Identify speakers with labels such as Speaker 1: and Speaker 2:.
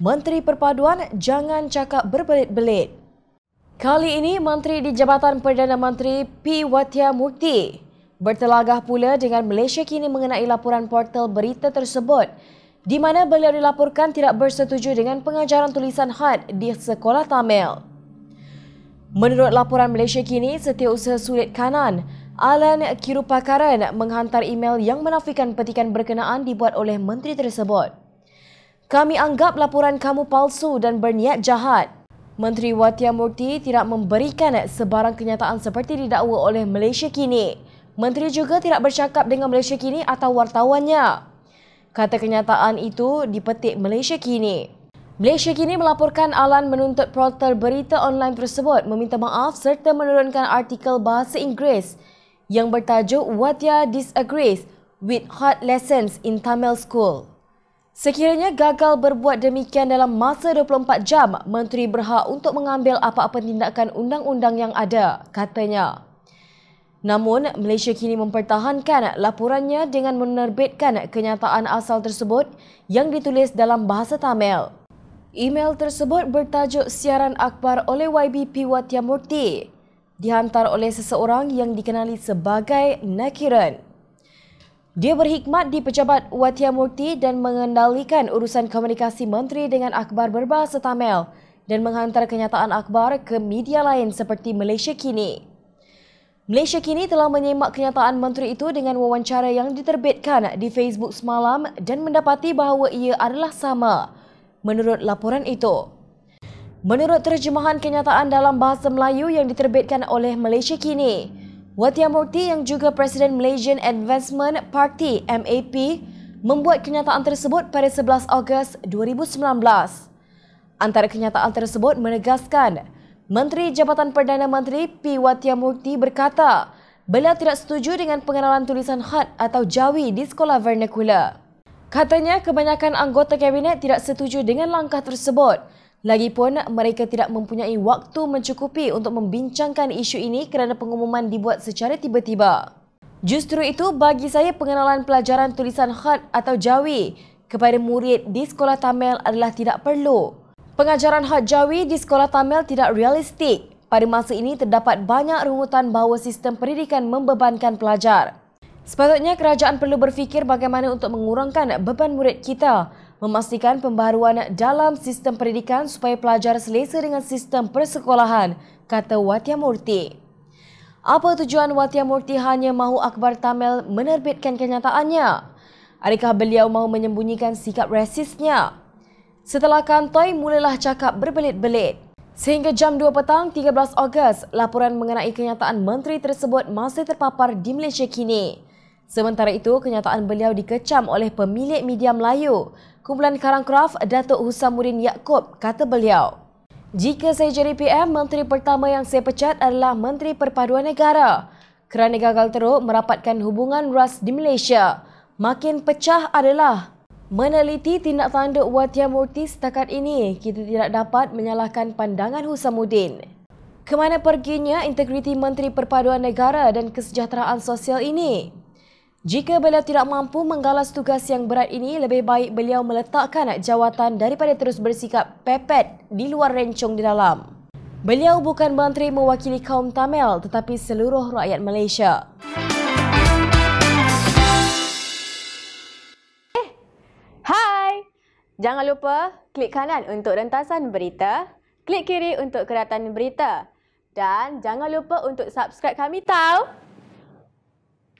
Speaker 1: Menteri Perpaduan jangan cakap berbelit-belit. Kali ini, Menteri di Jabatan Perdana Menteri P. Watia Mukti bertelagah pula dengan Malaysia kini mengenai laporan portal berita tersebut di mana beliau dilaporkan tidak bersetuju dengan pengajaran tulisan had di sekolah Tamil. Menurut laporan Malaysia kini, setiausaha sulit kanan, Alan Kirupakaran menghantar email yang menafikan petikan berkenaan dibuat oleh menteri tersebut. Kami anggap laporan kamu palsu dan berniat jahat. Menteri Watia Murti tidak memberikan sebarang kenyataan seperti didakwa oleh Malaysia Kini. Menteri juga tidak bercakap dengan Malaysia Kini atau wartawannya. Kata kenyataan itu dipetik Malaysia Kini. Malaysia Kini melaporkan Alan menuntut portal berita online tersebut meminta maaf serta menurunkan artikel bahasa Inggeris yang bertajuk Watia Disagrees with hot Lessons in Tamil School. Sekiranya gagal berbuat demikian dalam masa 24 jam, menteri berhak untuk mengambil apa-apa tindakan undang-undang yang ada, katanya. Namun, Malaysia kini mempertahankan laporannya dengan menerbitkan kenyataan asal tersebut yang ditulis dalam bahasa Tamil. Email tersebut bertajuk siaran akbar oleh YB Piwatiamurti, dihantar oleh seseorang yang dikenali sebagai Nakiran. Dia berhikmat di pejabat Murti dan mengendalikan urusan komunikasi menteri dengan Akbar berbahasa Tamil dan menghantar kenyataan Akbar ke media lain seperti Malaysia Kini. Malaysia Kini telah menyemak kenyataan menteri itu dengan wawancara yang diterbitkan di Facebook semalam dan mendapati bahawa ia adalah sama menurut laporan itu. Menurut terjemahan kenyataan dalam bahasa Melayu yang diterbitkan oleh Malaysia Kini, Wathiamurti yang juga Presiden Malaysian Advancement Party MAP membuat kenyataan tersebut pada 11 Ogos 2019. Antara kenyataan tersebut menegaskan, Menteri Jabatan Perdana Menteri P. Wathiamurti berkata beliau tidak setuju dengan pengenalan tulisan khat atau jawi di sekolah vernakula. Katanya kebanyakan anggota kabinet tidak setuju dengan langkah tersebut Lagipun, mereka tidak mempunyai waktu mencukupi untuk membincangkan isu ini kerana pengumuman dibuat secara tiba-tiba. Justru itu, bagi saya pengenalan pelajaran tulisan khat atau jawi kepada murid di sekolah Tamil adalah tidak perlu. Pengajaran khat jawi di sekolah Tamil tidak realistik. Pada masa ini, terdapat banyak rungutan bahawa sistem pendidikan membebankan pelajar. Sepatutnya, kerajaan perlu berfikir bagaimana untuk mengurangkan beban murid kita memastikan pembaruan dalam sistem pendidikan supaya pelajar selesa dengan sistem persekolahan, kata Watia Murti. Apa tujuan Watia Murti hanya mahu Akbar Tamil menerbitkan kenyataannya? Adakah beliau mahu menyembunyikan sikap rasisnya? Setelah kantoi mulalah cakap berbelit-belit. Sehingga jam 2 petang 13 Ogos, laporan mengenai kenyataan menteri tersebut masih terpapar di Malaysia kini. Sementara itu, kenyataan beliau dikecam oleh pemilik media Melayu Kumpulan Karang Craft, Datuk Husamuddin Yaakob kata beliau, jika saya jadi PM, menteri pertama yang saya pecat adalah Menteri Perpaduan Negara kerana gagal teruk merapatkan hubungan ras di Malaysia. Makin pecah adalah meneliti tindak tanda Watia Murti setakat ini, kita tidak dapat menyalahkan pandangan Husamuddin. Kemana perginya integriti Menteri Perpaduan Negara dan Kesejahteraan Sosial ini? Jika beliau tidak mampu menggalas tugas yang berat ini, lebih baik beliau meletakkan jawatan daripada terus bersikap pepet di luar rencong di dalam. Beliau bukan menteri mewakili kaum Tamil tetapi seluruh rakyat Malaysia. Eh, hai! Jangan lupa klik kanan untuk rentasan berita, klik kiri untuk keratan berita dan jangan lupa untuk subscribe kami tau!